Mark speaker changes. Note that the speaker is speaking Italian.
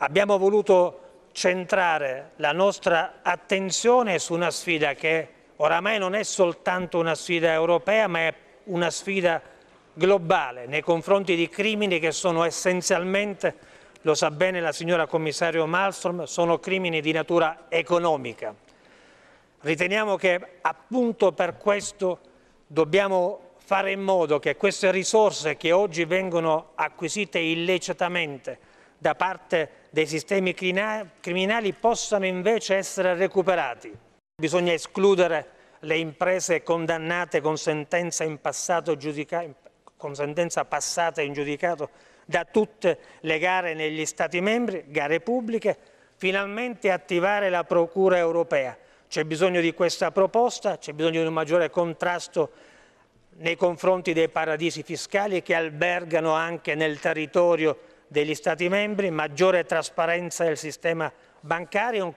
Speaker 1: Abbiamo voluto centrare la nostra attenzione su una sfida che oramai non è soltanto una sfida europea ma è una sfida globale nei confronti di crimini che sono essenzialmente, lo sa bene la signora commissario Malmström, sono crimini di natura economica. Riteniamo che appunto per questo dobbiamo fare in modo che queste risorse che oggi vengono acquisite illecitamente da parte dei sistemi criminali possano invece essere recuperati. Bisogna escludere le imprese condannate con sentenza, in passato giudica, con sentenza passata in giudicato da tutte le gare negli Stati membri, gare pubbliche, finalmente attivare la Procura europea. C'è bisogno di questa proposta, c'è bisogno di un maggiore contrasto nei confronti dei paradisi fiscali che albergano anche nel territorio degli Stati membri, maggiore trasparenza del sistema bancario.